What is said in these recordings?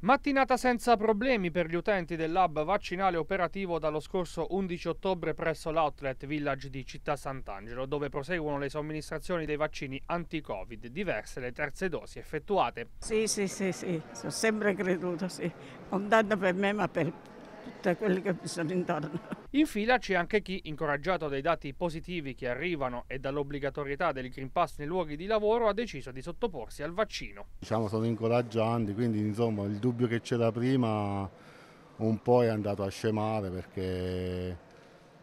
Mattinata senza problemi per gli utenti del lab vaccinale operativo dallo scorso 11 ottobre presso l'outlet Village di Città Sant'Angelo, dove proseguono le somministrazioni dei vaccini anti-Covid, diverse le terze dosi effettuate. Sì, sì, sì, sì, ho sempre creduto, sì. Non tanto per me, ma per tutte quelle che mi sono intorno. In fila c'è anche chi, incoraggiato dai dati positivi che arrivano e dall'obbligatorietà del Green Pass nei luoghi di lavoro, ha deciso di sottoporsi al vaccino. Diciamo sono incoraggianti, quindi insomma il dubbio che c'era prima un po' è andato a scemare perché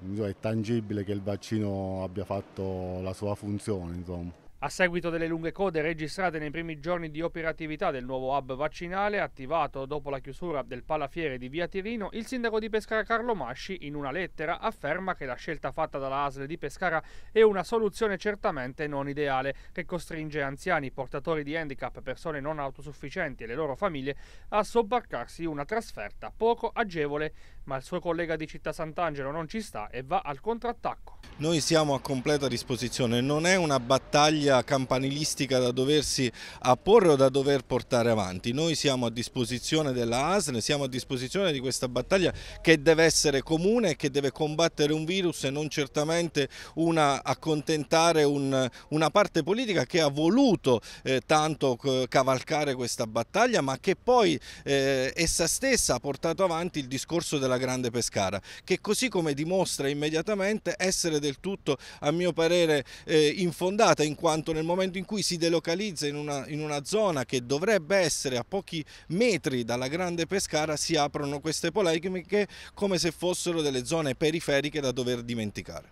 insomma, è tangibile che il vaccino abbia fatto la sua funzione. Insomma. A seguito delle lunghe code registrate nei primi giorni di operatività del nuovo hub vaccinale, attivato dopo la chiusura del palafiere di via Tirino, il sindaco di Pescara Carlo Masci, in una lettera, afferma che la scelta fatta dalla ASL di Pescara è una soluzione certamente non ideale, che costringe anziani, portatori di handicap, persone non autosufficienti e le loro famiglie a sobbarcarsi una trasferta poco agevole. Ma il suo collega di Città Sant'Angelo non ci sta e va al contrattacco. Noi siamo a completa disposizione, non è una battaglia campanilistica da doversi apporre o da dover portare avanti, noi siamo a disposizione della ASN, siamo a disposizione di questa battaglia che deve essere comune e che deve combattere un virus e non certamente una, accontentare un, una parte politica che ha voluto eh, tanto eh, cavalcare questa battaglia ma che poi eh, essa stessa ha portato avanti il discorso della grande Pescara che così come dimostra immediatamente essere del tutto a mio parere eh, infondata in quanto nel momento in cui si delocalizza in una, in una zona che dovrebbe essere a pochi metri dalla grande Pescara si aprono queste polemiche come se fossero delle zone periferiche da dover dimenticare.